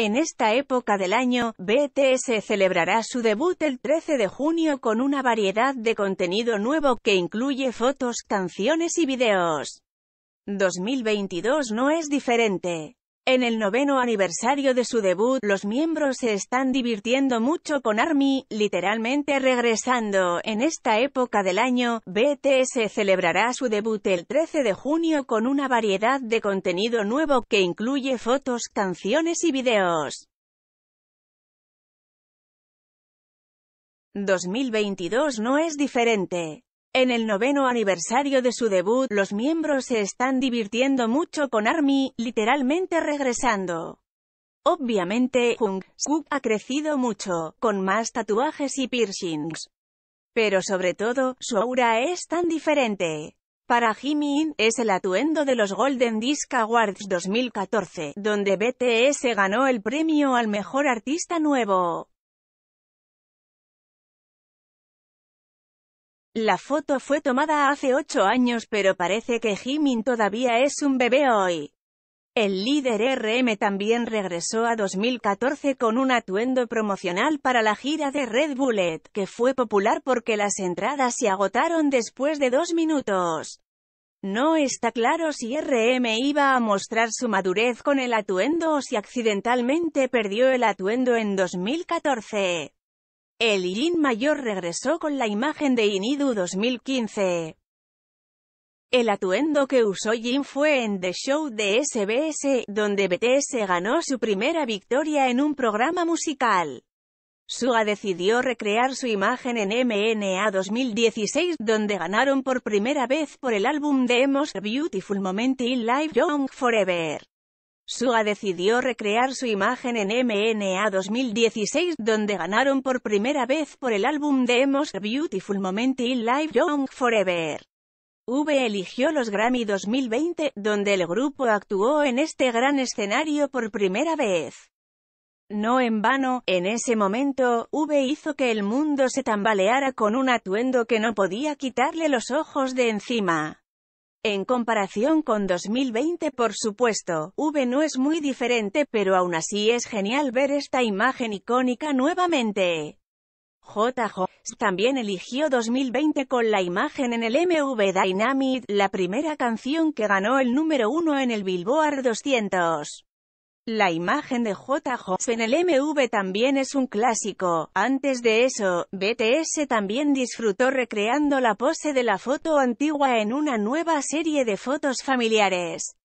En esta época del año, BTS celebrará su debut el 13 de junio con una variedad de contenido nuevo, que incluye fotos, canciones y videos. 2022 no es diferente. En el noveno aniversario de su debut, los miembros se están divirtiendo mucho con ARMY, literalmente regresando. En esta época del año, BTS celebrará su debut el 13 de junio con una variedad de contenido nuevo, que incluye fotos, canciones y videos. 2022 no es diferente. En el noveno aniversario de su debut, los miembros se están divirtiendo mucho con ARMY, literalmente regresando. Obviamente, Jungkook ha crecido mucho, con más tatuajes y piercings. Pero sobre todo, su aura es tan diferente. Para Jimin, es el atuendo de los Golden Disc Awards 2014, donde BTS ganó el premio al mejor artista nuevo. La foto fue tomada hace ocho años pero parece que Jimin todavía es un bebé hoy. El líder RM también regresó a 2014 con un atuendo promocional para la gira de Red Bullet, que fue popular porque las entradas se agotaron después de dos minutos. No está claro si RM iba a mostrar su madurez con el atuendo o si accidentalmente perdió el atuendo en 2014. El Jin mayor regresó con la imagen de Inidu 2015. El atuendo que usó Jin fue en The Show de SBS, donde BTS ganó su primera victoria en un programa musical. Suga decidió recrear su imagen en MNA 2016, donde ganaron por primera vez por el álbum The Most Beautiful Moment in Life Young Forever. Suga decidió recrear su imagen en MNA 2016, donde ganaron por primera vez por el álbum de Most Beautiful Moment in Live Young Forever. V eligió los Grammy 2020, donde el grupo actuó en este gran escenario por primera vez. No en vano, en ese momento, V hizo que el mundo se tambaleara con un atuendo que no podía quitarle los ojos de encima. En comparación con 2020 por supuesto, V no es muy diferente pero aún así es genial ver esta imagen icónica nuevamente. JJ también eligió 2020 con la imagen en el MV Dynamite, la primera canción que ganó el número uno en el Billboard 200. La imagen de J. en el MV también es un clásico. Antes de eso, BTS también disfrutó recreando la pose de la foto antigua en una nueva serie de fotos familiares.